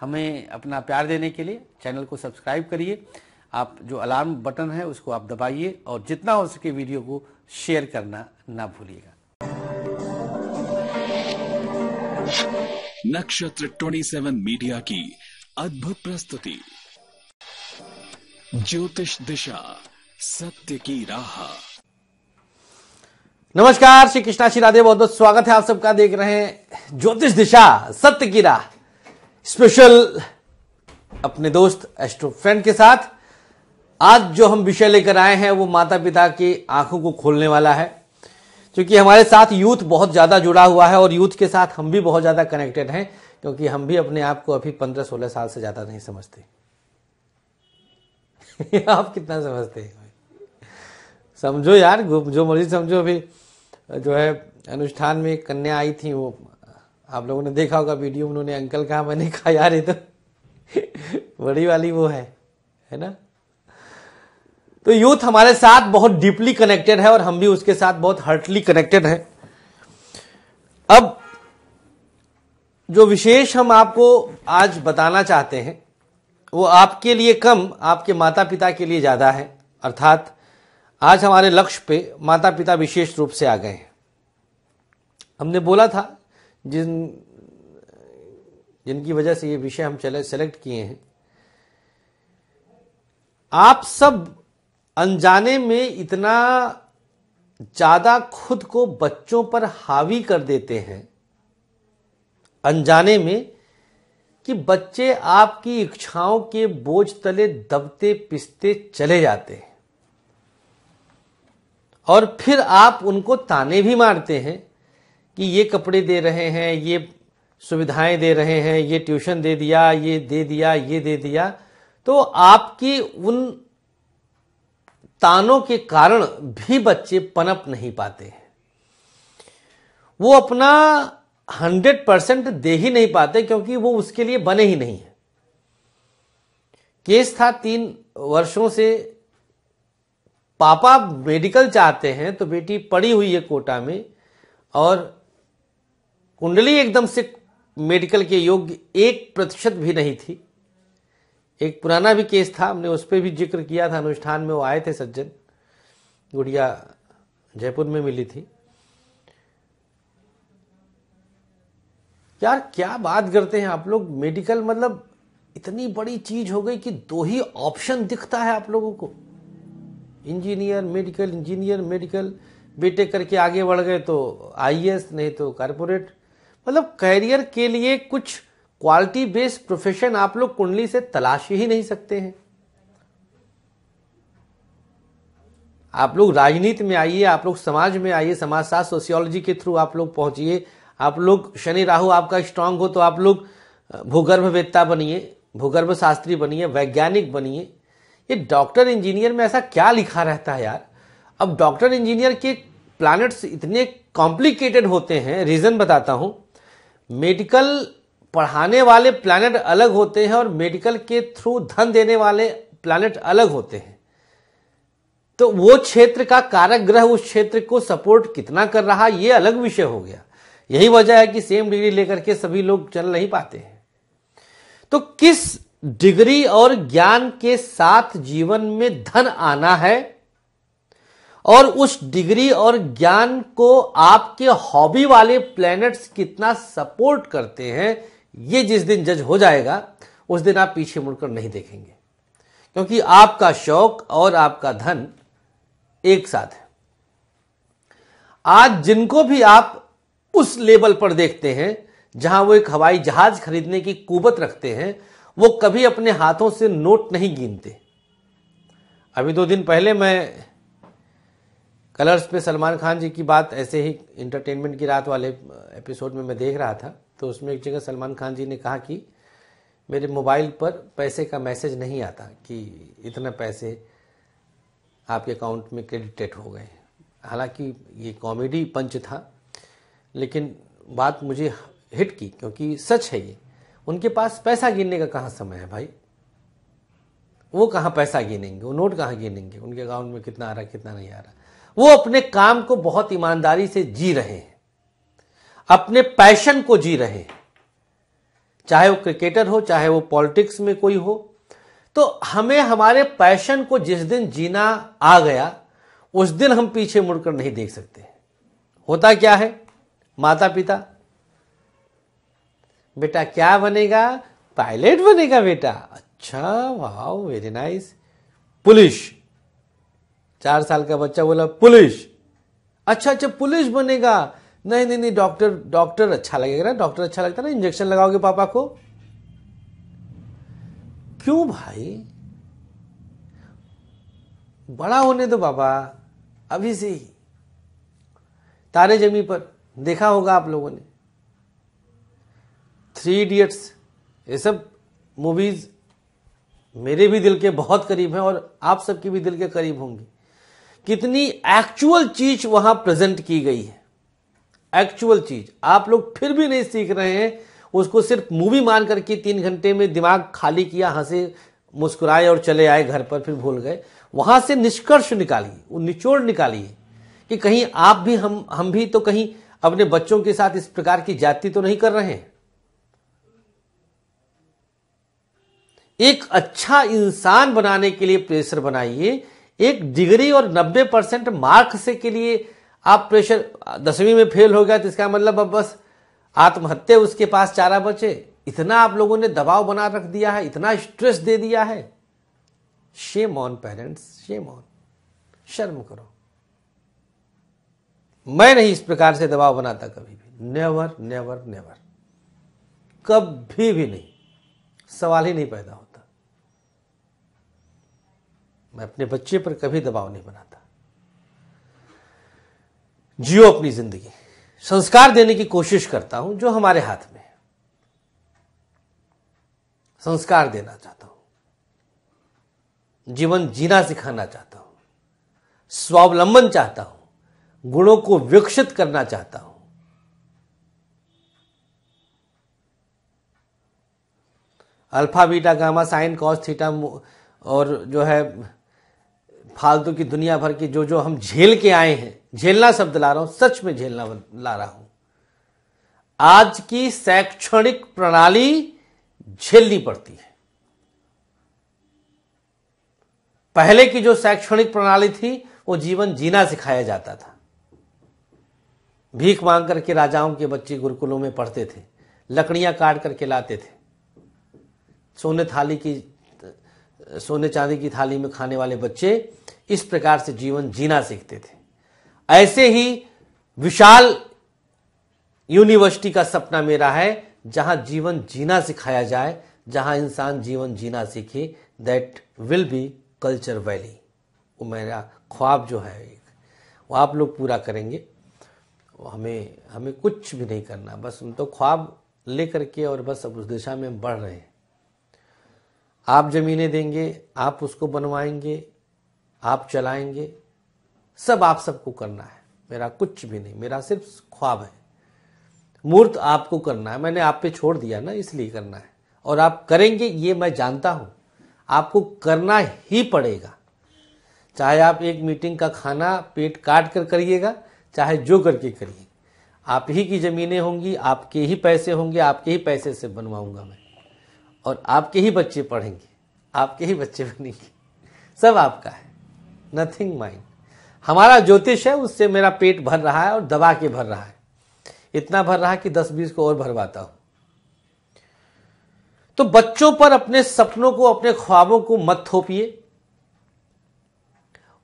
हमें अपना प्यार देने के लिए चैनल को सब्सक्राइब करिए आप जो अलार्म बटन है उसको आप दबाइए और जितना हो सके वीडियो को शेयर करना ना भूलिएगा नक्षत्र 27 मीडिया की अद्भुत प्रस्तुति ज्योतिष दिशा सत्य की राह नमस्कार श्री कृष्णा श्री राधे बहुत बहुत स्वागत है आप सबका देख रहे हैं ज्योतिष दिशा सत्य की राह स्पेशल अपने दोस्त एस्ट्रो फ्रेंड के साथ आज जो हम विषय लेकर आए हैं वो माता पिता की आंखों को खोलने वाला है क्योंकि हमारे साथ यूथ बहुत ज़्यादा जुड़ा हुआ है और यूथ के साथ हम भी बहुत ज़्यादा कनेक्टेड हैं क्योंकि हम भी अपने आप को अभी पंद्रह सोलह साल से ज़्यादा नहीं समझते आप कितना समझते हैं समझो यार जो मर्जी समझो अभी जो है अनुष्ठान में कन्या आई थी वो आप लोगों ने देखा होगा वीडियो उन्होंने अंकल कहा मैंने कहा यार ये तो बड़ी वाली वो है है ना तो यूथ हमारे साथ बहुत डीपली कनेक्टेड है और हम भी उसके साथ बहुत हर्टली कनेक्टेड हैं अब जो विशेष हम आपको आज बताना चाहते हैं वो आपके लिए कम आपके माता पिता के लिए ज़्यादा है अर्थात आज हमारे लक्ष्य पे माता पिता विशेष रूप से आ गए हैं हमने बोला था जिन जिनकी वजह से ये विषय हम चले सेलेक्ट किए हैं आप सब अनजाने में इतना ज्यादा खुद को बच्चों पर हावी कर देते हैं अनजाने में कि बच्चे आपकी इच्छाओं के बोझ तले दबते पिसते चले जाते हैं और फिर आप उनको ताने भी मारते हैं कि ये कपड़े दे रहे हैं ये सुविधाएं दे रहे हैं ये ट्यूशन दे दिया ये दे दिया ये दे दिया तो आपकी उन तानों के कारण भी बच्चे पनप नहीं पाते हैं वो अपना हंड्रेड परसेंट दे ही नहीं पाते क्योंकि वो उसके लिए बने ही नहीं है केस था तीन वर्षों से पापा मेडिकल चाहते हैं तो बेटी पड़ी हुई है कोटा में और कुंडली एकदम से मेडिकल के योग्य एक प्रतिशत भी नहीं थी एक पुराना भी केस था हमने उस पर भी जिक्र किया था अनुष्ठान में वो आए थे सज्जन गुड़िया जयपुर में मिली थी यार क्या बात करते हैं आप लोग मेडिकल मतलब इतनी बड़ी चीज हो गई कि दो ही ऑप्शन दिखता है आप लोगों को इंजीनियर मेडिकल इंजीनियर मेडिकल बेटे करके आगे बढ़ गए तो आईएएस नहीं तो कारपोरेट मतलब करियर के लिए कुछ क्वालिटी बेस्ड प्रोफेशन आप लोग कुंडली से तलाश ही नहीं सकते हैं आप लोग राजनीति में आइए आप लोग समाज में आइए समाजशास्त्र सोशियोलॉजी के थ्रू आप लोग पहुंचिए आप लोग शनि राहु आपका स्ट्रांग हो तो आप लोग वेत्ता बनिए भूगर्भ शास्त्री बनिए वैज्ञानिक बनिए ये डॉक्टर इंजीनियर में ऐसा क्या लिखा रहता है यार अब डॉक्टर इंजीनियर के प्लैनेट्स इतने कॉम्प्लिकेटेड होते हैं रीजन बताता हूं मेडिकल पढ़ाने वाले प्लानट अलग होते हैं और मेडिकल के थ्रू धन देने वाले प्लानट अलग होते हैं तो वो क्षेत्र का कारक ग्रह उस क्षेत्र को सपोर्ट कितना कर रहा ये अलग विषय हो गया यही वजह है कि सेम डिग्री लेकर के सभी लोग चल नहीं पाते हैं तो किस डिग्री और ज्ञान के साथ जीवन में धन आना है और उस डिग्री और ज्ञान को आपके हॉबी वाले प्लैनेट्स कितना सपोर्ट करते हैं ये जिस दिन जज हो जाएगा उस दिन आप पीछे मुड़कर नहीं देखेंगे क्योंकि आपका शौक और आपका धन एक साथ है आज जिनको भी आप उस लेवल पर देखते हैं जहां वो एक हवाई जहाज खरीदने की कुबत रखते हैं वो कभी अपने हाथों से नोट नहीं गिनते अभी दो दिन पहले मैं कलर्स पे सलमान खान जी की बात ऐसे ही इंटरटेनमेंट की रात वाले एपिसोड में मैं देख रहा था तो उसमें एक जगह सलमान खान जी ने कहा कि मेरे मोबाइल पर पैसे का मैसेज नहीं आता कि इतना पैसे आपके अकाउंट में क्रेडिटेड हो गए हालांकि ये कॉमेडी पंच था लेकिन बात मुझे हिट की क्योंकि सच है ये उनके पास पैसा गिनने का कहाँ समय है भाई वो कहाँ पैसा गिनेंगे वो नोट कहाँ गिनेंगे उनके अकाउंट में कितना आ रहा कितना नहीं आ रहा वो अपने काम को बहुत ईमानदारी से जी रहे हैं अपने पैशन को जी रहे हैं चाहे वो क्रिकेटर हो चाहे वो पॉलिटिक्स में कोई हो तो हमें हमारे पैशन को जिस दिन जीना आ गया उस दिन हम पीछे मुड़कर नहीं देख सकते होता क्या है माता पिता बेटा क्या बनेगा पायलट बनेगा बेटा अच्छा वाह वेरी नाइस पुलिस चार साल का बच्चा बोला पुलिस अच्छा अच्छा पुलिस बनेगा नहीं नहीं नहीं डॉक्टर डॉक्टर अच्छा लगेगा ना डॉक्टर अच्छा लगता है ना इंजेक्शन लगाओगे पापा को क्यों भाई बड़ा होने दो बाबा अभी से ही तारे जमी पर देखा होगा आप लोगों ने थ्री इडियट्स ये सब मूवीज मेरे भी दिल के बहुत करीब हैं और आप सबके भी दिल के करीब होंगी कितनी एक्चुअल चीज वहां प्रेजेंट की गई है एक्चुअल चीज आप लोग फिर भी नहीं सीख रहे हैं उसको सिर्फ मूवी मान करके तीन घंटे में दिमाग खाली किया हंसे मुस्कुराए और चले आए घर पर फिर भूल गए वहां से निष्कर्ष निकालिए वो निचोड़ निकालिए कि कहीं आप भी हम हम भी तो कहीं अपने बच्चों के साथ इस प्रकार की जाति तो नहीं कर रहे हैं एक अच्छा इंसान बनाने के लिए प्रेशर बनाइए एक डिग्री और 90 परसेंट मार्क्स के लिए आप प्रेशर दसवीं में फेल हो गया तो इसका मतलब अब बस आत्महत्या उसके पास चारा बचे इतना आप लोगों ने दबाव बना रख दिया है इतना स्ट्रेस दे दिया है shame on parents shame on शर्म करो मैं नहीं इस प्रकार से दबाव बनाता कभी भी नेवर नेवर नेवर कभी भी नहीं सवाल ही नहीं पैदा होता मैं अपने बच्चे पर कभी दबाव नहीं बनाता जियो अपनी जिंदगी संस्कार देने की कोशिश करता हूं जो हमारे हाथ में है संस्कार देना चाहता हूं जीवन जीना सिखाना चाहता हूं स्वावलंबन चाहता हूं गुणों को विकसित करना चाहता हूं alpha beta gamma sine cos theta और जो है फालतू की दुनिया भर की जो जो हम झेल के आए हैं झेलना शब्द ला रहा हूं सच में झेलना ला रहा हूं आज की शैक्षणिक प्रणाली झेलनी पड़ती है पहले की जो शैक्षणिक प्रणाली थी वो जीवन जीना सिखाया जाता था भीख मांग करके राजाओं के बच्चे गुरुकुलों में पढ़ते थे लकड़ियां काट करके लाते थे सोने थाली की सोने चांदी की थाली में खाने वाले बच्चे इस प्रकार से जीवन जीना सीखते थे ऐसे ही विशाल यूनिवर्सिटी का सपना मेरा है जहां जीवन जीना सिखाया जाए जहां इंसान जीवन जीना सीखे that will be culture valley वो मेरा ख्वाब जो है एक वो आप लोग पूरा करेंगे हमें हमें कुछ भी नहीं करना बस हम तो ख्वाब लेकर के और बस अब उस दिशा में हम बढ़ रहे हैं आप जमीनें देंगे आप उसको बनवाएंगे आप चलाएंगे सब आप सबको करना है मेरा कुछ भी नहीं मेरा सिर्फ ख्वाब है मूर्त आपको करना है मैंने आप पे छोड़ दिया ना इसलिए करना है और आप करेंगे ये मैं जानता हूं आपको करना ही पड़ेगा चाहे आप एक मीटिंग का खाना पेट काट कर करिएगा चाहे जो करके करिए आप ही की ज़मीनें होंगी आपके ही पैसे होंगे आपके ही पैसे से बनवाऊंगा मैं और आपके ही बच्चे पढ़ेंगे आपके ही बच्चे बनेंगे सब आपका है नथिंग माइंड हमारा ज्योतिष है उससे मेरा पेट भर रहा है और दबा के भर रहा है इतना भर रहा है कि दस बीस को और भरवाता हूं तो बच्चों पर अपने सपनों को अपने ख्वाबों को मत थोपिए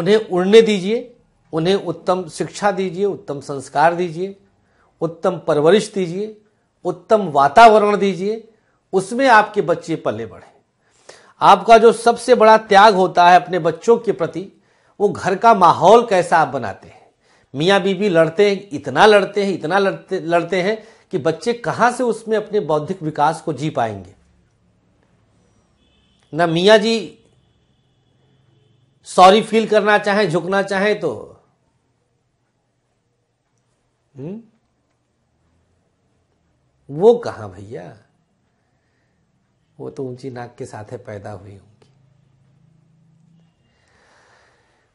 उन्हें उड़ने दीजिए उन्हें उत्तम शिक्षा दीजिए उत्तम संस्कार दीजिए उत्तम परवरिश दीजिए उत्तम वातावरण दीजिए उसमें आपके बच्चे पले बढ़े आपका जो सबसे बड़ा त्याग होता है अपने बच्चों के प्रति वो घर का माहौल कैसा आप बनाते हैं मियाँ बीबी लड़ते हैं इतना लड़ते हैं इतना लड़ते लड़ते हैं कि बच्चे कहाँ से उसमें अपने बौद्धिक विकास को जी पाएंगे ना मियाँ जी सॉरी फील करना चाहे झुकना चाहे तो हुँ? हम्म? वो कहा भैया वो तो ऊंची नाक के साथ है पैदा हुई होंगी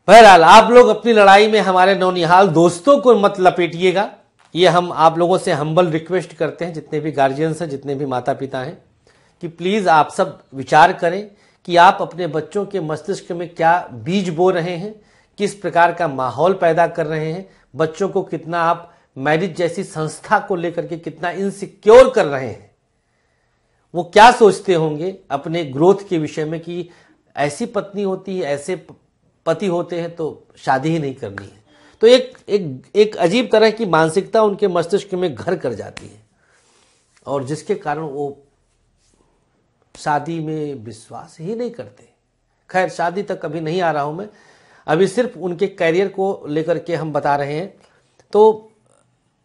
बहरहाल आप लोग अपनी लड़ाई में हमारे नौनिहाल दोस्तों को मत लपेटिएगा ये हम आप लोगों से हम्बल रिक्वेस्ट करते हैं जितने भी गार्जियंस हैं जितने भी माता पिता हैं कि प्लीज़ आप सब विचार करें कि आप अपने बच्चों के मस्तिष्क में क्या बीज बो रहे हैं किस प्रकार का माहौल पैदा कर रहे हैं बच्चों को कितना आप मैरिज जैसी संस्था को लेकर के कितना इनसिक्योर कर रहे हैं वो क्या सोचते होंगे अपने ग्रोथ के विषय में कि ऐसी पत्नी होती है ऐसे पति होते हैं तो शादी ही नहीं करनी है तो एक एक एक अजीब तरह की मानसिकता उनके मस्तिष्क में घर कर जाती है और जिसके कारण वो शादी में विश्वास ही नहीं करते खैर शादी तक कभी नहीं आ रहा हूं मैं अभी सिर्फ उनके करियर को लेकर के हम बता रहे हैं तो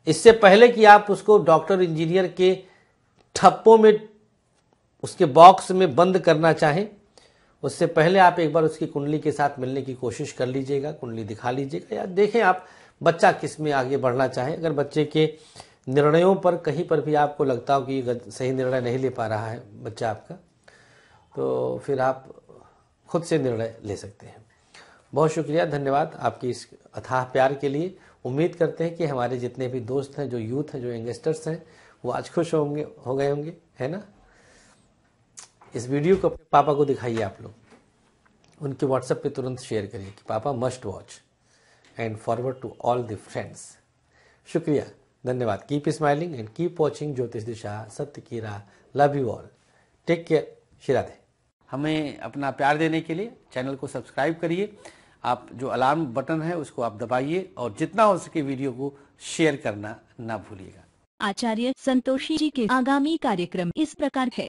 इससे पहले कि आप उसको डॉक्टर इंजीनियर के ठप्पों में उसके बॉक्स में बंद करना चाहें उससे पहले आप एक बार उसकी कुंडली के साथ मिलने की कोशिश कर लीजिएगा कुंडली दिखा लीजिएगा या देखें आप बच्चा किस में आगे बढ़ना चाहे अगर बच्चे के निर्णयों पर कहीं पर भी आपको लगता हो कि सही निर्णय नहीं ले पा रहा है बच्चा आपका तो फिर आप खुद से निर्णय ले सकते हैं बहुत शुक्रिया धन्यवाद आपकी इस अथाह प्यार के लिए उम्मीद करते हैं कि हमारे जितने भी दोस्त हैं जो यूथ हैं जो यंगस्टर्स हैं वो आज खुश होंगे हो गए होंगे है ना इस वीडियो को अपने पापा को दिखाइए आप लोग उनके व्हाट्सएप पे तुरंत शेयर करिए कि पापा must watch and forward to all the friends शुक्रिया धन्यवाद keep smiling and keep watching ज्योतिष दिशा सत्य की राह love you all take care शिरा हमें अपना प्यार देने के लिए चैनल को सब्सक्राइब करिए आप जो अलार्म बटन है उसको आप दबाइए और जितना हो सके वीडियो को शेयर करना ना भूलिएगा आचार्य संतोषी जी के आगामी कार्यक्रम इस प्रकार है